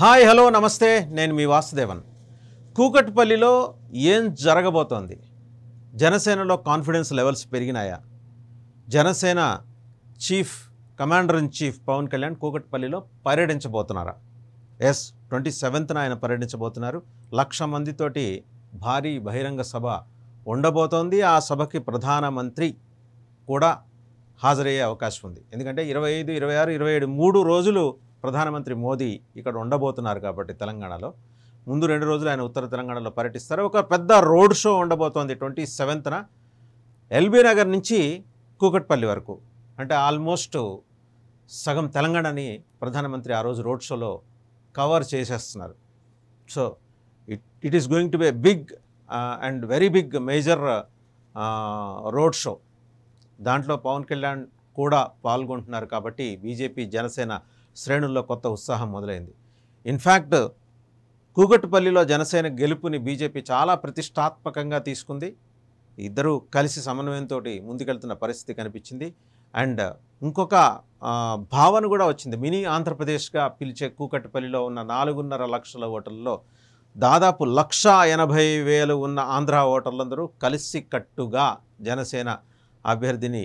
hi hello నమస్తే నేను మీ వాసుదేవన్ కూకట్పల్లిలో ఏం జరగబోతోంది జనసేనలో కాన్ఫిడెన్స్ లెవెల్స్ పెరిగినాయా Janasena chief commander in chief Pawan Kalyan కూకట్పల్లిలో పర్యటించబోతున్నారా ఎస్ ట్వంటీ సెవెంత్న ఆయన పర్యటించబోతున్నారు లక్ష మందితోటి భారీ బహిరంగ సభ ఉండబోతోంది ఆ సభకి ప్రధానమంత్రి కూడా హాజరయ్యే అవకాశం ఉంది ఎందుకంటే ఇరవై ఐదు ఇరవై ఆరు ఇరవై ఏడు మూడు రోజులు ప్రధానమంత్రి మోదీ ఇక్కడ ఉండబోతున్నారు కాబట్టి తెలంగాణలో ముందు రెండు రోజులు ఆయన ఉత్తర తెలంగాణలో పర్యటిస్తారు ఒక పెద్ద రోడ్ షో ఉండబోతోంది ట్వంటీ సెవెంత్న ఎల్బీ నగర్ నుంచి కూకట్పల్లి వరకు అంటే ఆల్మోస్ట్ సగం తెలంగాణని ప్రధానమంత్రి ఆ రోజు రోడ్ షోలో కవర్ చేసేస్తున్నారు so it it is going to be big and very big major road show దాంట్లో పవన్ కళ్యాణ్ కూడా పాల్గొంటున్నారు కాబట్టి బీజేపీ జనసేన శ్రేణుల్లో కొత్త ఉత్సాహం మొదలైంది ఇన్ఫ్యాక్ట్ కూకట్పల్లిలో జనసేన గెలుపుని బీజేపీ చాలా ప్రతిష్టాత్మకంగా తీసుకుంది ఇద్దరూ కలిసి సమన్వయంతో ముందుకెళ్తున్న పరిస్థితి కనిపించింది అండ్ ఇంకొక భావన కూడా వచ్చింది మినీ ఆంధ్రప్రదేశ్గా పిలిచే కూకట్పల్లిలో ఉన్న నాలుగున్నర లక్షల ఓటర్లలో దాదాపు లక్ష ఎనభై వేలు ఉన్న ఆంధ్ర ఓటర్లందరూ కలిసికట్టుగా జనసేన అభ్యర్థిని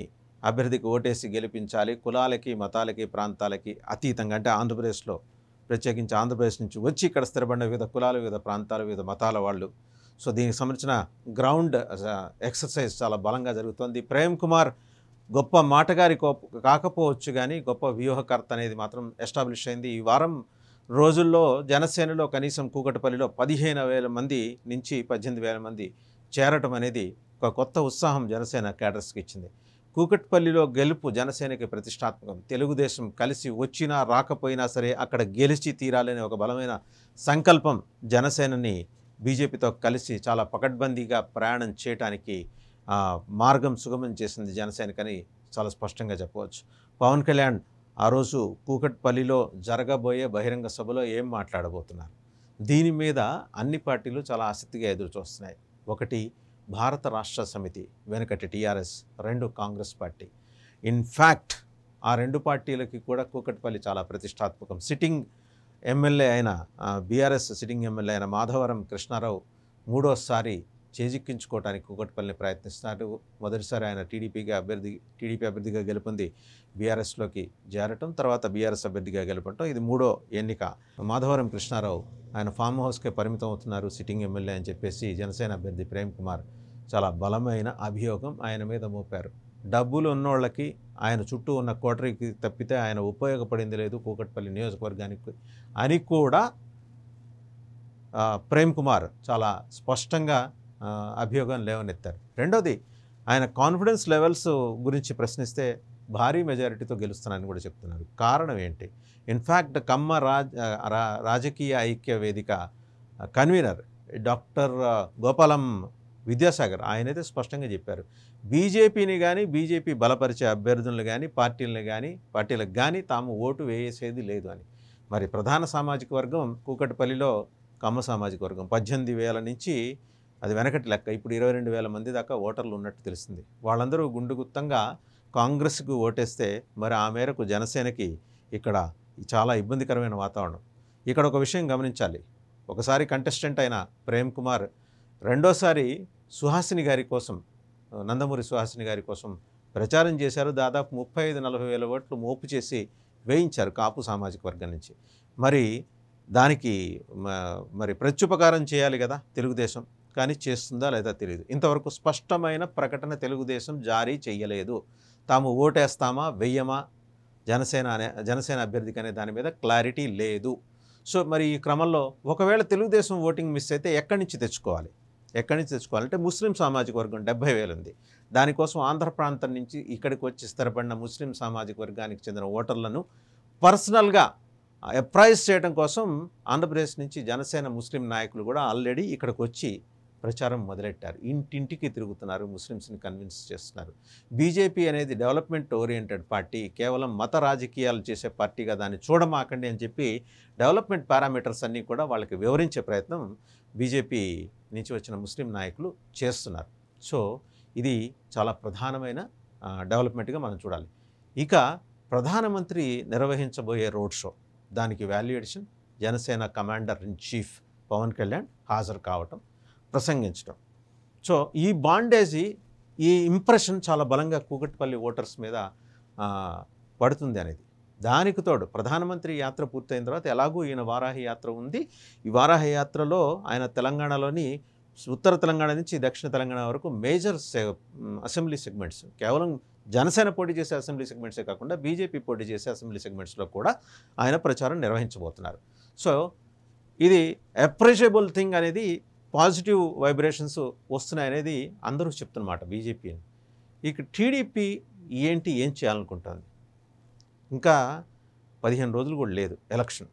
అభ్యర్థికి ఓటేసి గెలిపించాలి కులాలకి మతాలకి ప్రాంతాలకి అతీతంగా అంటే ఆంధ్రప్రదేశ్లో ప్రత్యేకించి ఆంధ్రప్రదేశ్ నుంచి వచ్చి ఇక్కడ స్థిరపడిన వివిధ కులాలు వివిధ ప్రాంతాలు వివిధ మతాల వాళ్ళు సో దీనికి సంబంధించిన గ్రౌండ్ ఎక్సర్సైజ్ చాలా బలంగా జరుగుతుంది ప్రేమ్ కుమార్ గొప్ప మాటగారి కాకపోవచ్చు కానీ గొప్ప వ్యూహకర్త అనేది మాత్రం ఎస్టాబ్లిష్ అయింది ఈ వారం రోజుల్లో జనసేనలో కనీసం కూకటపల్లిలో పదిహేను వేల మంది నుంచి పద్దెనిమిది వేల మంది చేరటం అనేది ఒక కొత్త ఉత్సాహం జనసేన క్యాడర్స్కి ఇచ్చింది కూకట్పల్లిలో గెలుపు జనసేనకి ప్రతిష్టాత్మకం తెలుగుదేశం కలిసి వచ్చినా రాకపోయినా సరే అక్కడ గెలిచి తీరాలనే ఒక బలమైన సంకల్పం జనసేనని బీజేపీతో కలిసి చాలా పకడ్బందీగా ప్రయాణం చేయడానికి మార్గం సుగమం చేసింది జనసేనకని చాలా స్పష్టంగా చెప్పవచ్చు పవన్ కళ్యాణ్ ఆ రోజు కూకట్పల్లిలో జరగబోయే బహిరంగ సభలో ఏం మాట్లాడబోతున్నారు దీని మీద అన్ని పార్టీలు చాలా ఆసక్తిగా ఎదురు చూస్తున్నాయి ఒకటి భారత రాష్ట్ర సమితి వెనుకటి టీఆర్ఎస్ రెండు కాంగ్రెస్ పార్టీ ఇన్ఫ్యాక్ట్ ఆ రెండు పార్టీలకి కూడా కూకట్పల్లి చాలా ప్రతిష్టాత్మకం సిట్టింగ్ ఎమ్మెల్యే అయిన బీఆర్ఎస్ సిట్టింగ్ ఎమ్మెల్యే అయిన మాధవరం కృష్ణారావు మూడోసారి చేజిక్కించుకోవడానికి కూకట్పల్లిని ప్రయత్నిస్తున్నారు మొదటిసారి ఆయన టీడీపీగా అభ్యర్థి టీడీపీ అభ్యర్థిగా గెలుపొంది బీఆర్ఎస్లోకి చేరటం తర్వాత బీఆర్ఎస్ అభ్యర్థిగా గెలుపటం ఇది మూడో ఎన్నిక మాధవరం కృష్ణారావు ఆయన ఫామ్ హౌస్కే పరిమితం అవుతున్నారు సిట్టింగ్ ఎమ్మెల్యే అని చెప్పేసి జనసేన అభ్యర్థి ప్రేమ్ కుమార్ చాలా బలమైన అభియోగం ఆయన మీద మోపారు డబ్బులు ఉన్నోళ్ళకి ఆయన చుట్టూ ఉన్న కోటరీకి తప్పితే ఆయన ఉపయోగపడింది లేదు కూకట్పల్లి నియోజకవర్గానికి అని కూడా ప్రేమ్ కుమార్ చాలా స్పష్టంగా అభియోగం లేవనెత్తారు రెండోది ఆయన కాన్ఫిడెన్స్ లెవెల్స్ గురించి ప్రశ్నిస్తే భారీ మెజారిటీతో గెలుస్తున్నానని కూడా చెప్తున్నారు కారణం ఏంటి ఇన్ఫ్యాక్ట్ కమ్మ రాజ్ రాజకీయ ఐక్య వేదిక కన్వీనర్ డాక్టర్ గోపాలం విద్యాసాగర్ ఆయనైతే స్పష్టంగా చెప్పారు బీజేపీని కానీ బీజేపీ బలపరిచే అభ్యర్థులను కానీ పార్టీలను కానీ పార్టీలకు కానీ తాము ఓటు వేసేది లేదు అని మరి ప్రధాన సామాజిక వర్గం కూకట్పల్లిలో కమ్మ సామాజిక వర్గం పద్దెనిమిది వేల నుంచి అది వెనకటి లెక్క ఇప్పుడు ఇరవై రెండు వేల మంది దాకా ఓటర్లు ఉన్నట్టు తెలిసింది వాళ్ళందరూ గుండుగుత్తంగా కాంగ్రెస్కు ఓటేస్తే మరి ఆ మేరకు జనసేనకి ఇక్కడ చాలా ఇబ్బందికరమైన వాతావరణం ఇక్కడ ఒక విషయం గమనించాలి ఒకసారి కంటెస్టెంట్ అయిన ప్రేమ్ కుమార్ రెండోసారి సుహాసిని గారి కోసం నందమూరి సుహాసిని గారి కోసం ప్రచారం చేశారు దాదాపు ముప్పై ఐదు నలభై వేల ఓట్లు మోపు చేసి వేయించారు కాపు సామాజిక వర్గం నుంచి మరి దానికి మరి ప్రత్యుపకారం చేయాలి కదా తెలుగుదేశం కానీ చేస్తుందా లేదా తెలియదు ఇంతవరకు స్పష్టమైన ప్రకటన తెలుగుదేశం జారీ చేయలేదు తాము ఓటేస్తామా వెయ్యమా జనసేన అనే జనసేన అభ్యర్థికి అనే దాని మీద క్లారిటీ లేదు సో మరి ఈ క్రమంలో ఒకవేళ తెలుగుదేశం ఓటింగ్ మిస్ అయితే ఎక్కడి నుంచి తెచ్చుకోవాలి ఎక్కడి నుంచి తెచ్చుకోవాలంటే ముస్లిం సామాజిక వర్గం డెబ్బై వేలు ఉంది దానికోసం ఆంధ్ర ప్రాంతం నుంచి ఇక్కడికి వచ్చి స్థిరపడిన ముస్లిం సామాజిక వర్గానికి చెందిన ఓటర్లను పర్సనల్గా అప్రైజ్ చేయడం కోసం ఆంధ్రప్రదేశ్ నుంచి జనసేన ముస్లిం నాయకులు కూడా ఆల్రెడీ ఇక్కడికి వచ్చి ప్రచారం మొదలెట్టారు ఇంటింటికి తిరుగుతున్నారు ముస్లిమ్స్ని కన్విన్స్ చేస్తున్నారు బీజేపీ అనేది డెవలప్మెంట్ ఓరియంటెడ్ పార్టీ కేవలం మత రాజకీయాలు చేసే పార్టీగా దాన్ని చూడమాకండి అని చెప్పి డెవలప్మెంట్ పారామీటర్స్ అన్నీ కూడా వాళ్ళకి వివరించే ప్రయత్నం బీజేపీ నుంచి వచ్చిన ముస్లిం నాయకులు చేస్తున్నారు సో ఇది చాలా ప్రధానమైన డెవలప్మెంట్గా మనం చూడాలి ఇక ప్రధానమంత్రి నిర్వహించబోయే రోడ్ షో దానికి valuation Janasena commander in chief Pawan Kalyan హాజరు కావటం ప్రసంగించడం సో ఈ బాండేజీ ఈ ఇంప్రెషన్ చాలా బలంగా కూకట్పల్లి ఓటర్స్ మీద పడుతుంది అనేది దానికి తోడు ప్రధానమంత్రి యాత్ర పూర్తయిన తర్వాత ఎలాగూ ఈయన వారాహ యాత్ర ఉంది ఈ వారాహ యాత్రలో ఆయన తెలంగాణలోని ఉత్తర తెలంగాణ నుంచి దక్షిణ తెలంగాణ వరకు మేజర్ అసెంబ్లీ సెగ్మెంట్స్ కేవలం జనసేన పోటీ చేసే అసెంబ్లీ సెగ్మెంట్సే కాకుండా బీజేపీ పోటీ చేసే అసెంబ్లీ సెగ్మెంట్స్లో కూడా ఆయన ప్రచారం నిర్వహించబోతున్నారు సో ఇది అప్రిషియబుల్ థింగ్ అనేది పాజిటివ్ వైబ్రేషన్స్ వస్తున్నాయనేది అందరూ చెప్తున్నమాట బీజేపీ ఇక టీడీపీ ఏంటి ఏం చేయాలనుకుంటుంది ఇంకా పదిహేను రోజులు కూడా లేదు ఎలక్షన్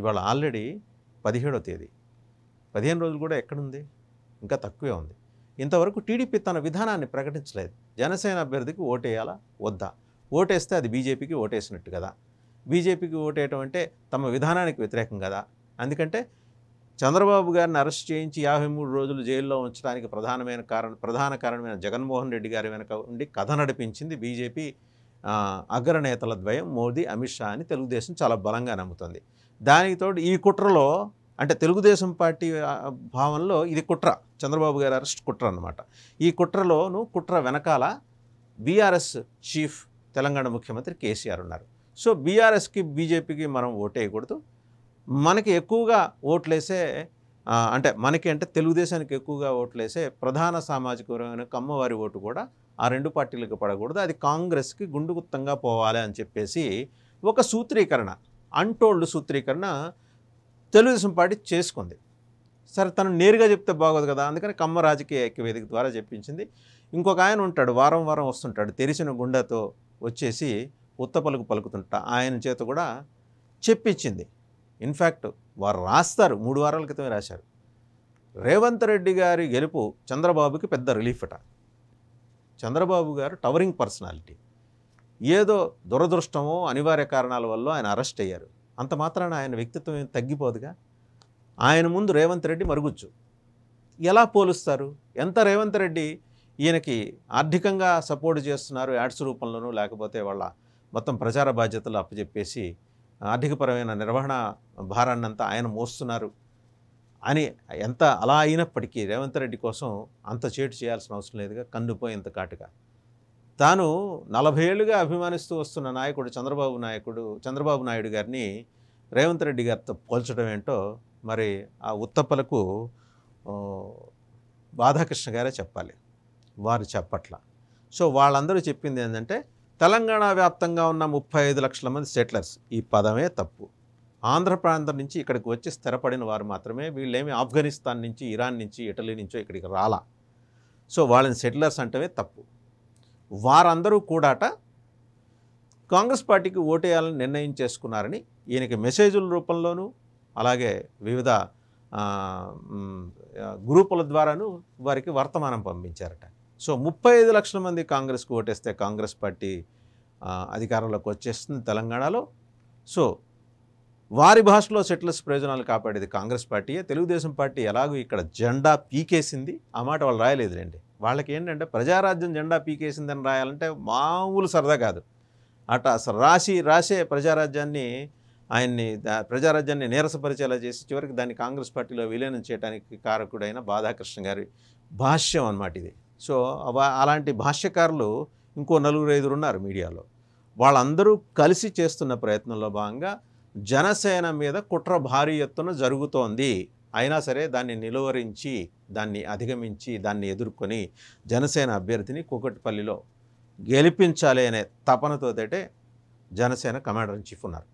ఇవాళ ఆల్రెడీ పదిహేడో తేదీ పదిహేను రోజులు కూడా ఎక్కడుంది ఇంకా తక్కువే ఉంది ఇంతవరకు టీడీపీ తన విధానాన్ని ప్రకటించలేదు జనసేన అభ్యర్థికి ఓటేయాలా వద్దా ఓటేస్తే అది బీజేపీకి ఓటేసినట్టు కదా బీజేపీకి ఓటేయటం అంటే తమ విధానానికి వ్యతిరేకం కదా అందుకంటే చంద్రబాబు గారిని అరెస్ట్ చేయించి యాభై మూడు రోజులు జైల్లో ఉంచడానికి ప్రధానమైన కారణం ప్రధాన కారణమైన జగన్మోహన్ రెడ్డి గారి వెనుక ఉండి కథ నడిపించింది బీజేపీ అగ్రనేతల ద్వయం మోదీ అమిత్ షా అని తెలుగుదేశం చాలా బలంగా నమ్ముతుంది దానికి తోడు ఈ కుట్రలో అంటే తెలుగుదేశం పార్టీ భావనలో ఇది కుట్ర చంద్రబాబు గారి అరెస్ట్ కుట్ర అనమాట ఈ కుట్రలోను కుట్ర వెనకాల బీఆర్ఎస్ చీఫ్ తెలంగాణ ముఖ్యమంత్రి కేసీఆర్ ఉన్నారు సో బీఆర్ఎస్కి బీజేపీకి మనం ఓటేయకూడదు మనకి ఎక్కువగా ఓట్లేసే అంటే మనకి అంటే తెలుగుదేశానికి ఎక్కువగా ఓట్లేసే ప్రధాన సామాజిక వర్గమైన కమ్మవారి ఓటు కూడా ఆ రెండు పార్టీలకు పడకూడదు అది కాంగ్రెస్కి గుండుగుత్తంగా పోవాలి అని చెప్పేసి ఒక సూత్రీకరణ అన్టోల్డ్ సూత్రీకరణ తెలుగుదేశం పార్టీ చేసుకుంది సరే తను నేరుగా చెప్తే బాగోదు కదా అందుకని కమ్మ రాజకీయ ఐక్యవేదిక ద్వారా చెప్పించింది ఇంకొక ఆయన ఉంటాడు వారం వారం వస్తుంటాడు తెరిచిన గుండెతో వచ్చేసి ఉత్త పలుకు పలుకుతుంటా ఆయన చేత కూడా చెప్పించింది ఇన్ఫ్యాక్ట్ వారు రాస్తారు మూడు వారాల క్రితమే రాశారు రేవంత్ రెడ్డి గారి గెలుపు చంద్రబాబుకి పెద్ద రిలీఫ్ అట చంద్రబాబు గారు టవరింగ్ పర్సనాలిటీ ఏదో దురదృష్టమో అనివార్య కారణాల వల్ల ఆయన అరెస్ట్ అయ్యారు అంత మాత్రాన ఆయన వ్యక్తిత్వం ఏం తగ్గిపోదుగా ఆయన ముందు రేవంత్ రెడ్డి మరుగుచ్చు ఎలా పోలుస్తారు ఎంత రేవంత్ రెడ్డి ఈయనకి ఆర్థికంగా సపోర్ట్ చేస్తున్నారు యాడ్స్ రూపంలోనూ లేకపోతే వాళ్ళ మొత్తం ప్రచార బాధ్యతలు అప్పచెప్పేసి ఆర్థికపరమైన నిర్వహణ భారాన్నంతా ఆయన మోస్తున్నారు అని ఎంత అలా అయినప్పటికీ రేవంత్ రెడ్డి కోసం అంత చేటు చేయాల్సిన అవసరం లేదుగా కన్నుపోయేంత కాటుగా తాను నలభై ఏళ్ళుగా అభిమానిస్తూ వస్తున్న నాయకుడు చంద్రబాబు నాయకుడు చంద్రబాబు నాయుడు గారిని రేవంత్ రెడ్డి గారితో పోల్చడం ఏంటో మరి ఆ ఉత్తప్పలకు బాధాకృష్ణ గారే చెప్పాలి వారు చెప్పట్ల సో వాళ్ళందరూ చెప్పింది ఏంటంటే తెలంగాణ వ్యాప్తంగా ఉన్న ముప్పై ఐదు లక్షల మంది సెటిలర్స్ ఈ పదమే తప్పు ఆంధ్ర ప్రాంతం నుంచి ఇక్కడికి వచ్చి స్థిరపడిన వారు మాత్రమే వీళ్ళేమి ఆఫ్ఘనిస్తాన్ నుంచి ఇరాన్ నుంచి ఇటలీ నుంచో ఇక్కడికి రాలా సో వాళ్ళని సెటిలర్స్ అంటమే తప్పు వారందరూ కూడాట కాంగ్రెస్ పార్టీకి ఓటేయాలని నిర్ణయం చేసుకున్నారని ఈయనకి మెసేజ్ల రూపంలోనూ అలాగే వివిధ గ్రూపుల ద్వారాను వారికి వర్తమానం పంపించారట సో ముప్పై ఐదు లక్షల మంది కాంగ్రెస్కి ఓటేస్తే కాంగ్రెస్ పార్టీ అధికారంలోకి వచ్చేస్తుంది తెలంగాణలో సో వారి భాషలో సెటిల్స్ ప్రయోజనాలు కాపాడేది కాంగ్రెస్ పార్టీయే తెలుగుదేశం పార్టీ ఎలాగో ఇక్కడ జెండా పీకేసింది ఆ మాట వాళ్ళు రండి వాళ్ళకి ఏంటంటే ప్రజారాజ్యం జెండా పీకేసిందని రాయాలంటే మామూలు సరదా కాదు అట రాసి రాసే ప్రజారాజ్యాన్ని ఆయన్ని ప్రజారాజ్యాన్ని నీరసపరిచేలా చేసి చివరికి దాన్ని కాంగ్రెస్ పార్టీలో విలీనం చేయడానికి కారకుడైన బాధాకృష్ణ గారి భాష్యం అన్నమాట ఇది సో అలాంటి భాష్యకారులు ఇంకో నలుగురు ఐదురు ఉన్నారు మీడియాలో వాళ్ళందరూ కలిసి చేస్తున్న ప్రయత్నంలో భాగంగా జనసేన మీద కుట్ర భారీ ఎత్తున జరుగుతోంది అయినా సరే దాన్ని నిలువరించి దాన్ని అధిగమించి దాన్ని ఎదుర్కొని జనసేన అభ్యర్థిని కూకట్పల్లిలో గెలిపించాలి అనే తపనతోటే జనసేన కమాండర్ ఇన్ చీఫ్ ఉన్నారు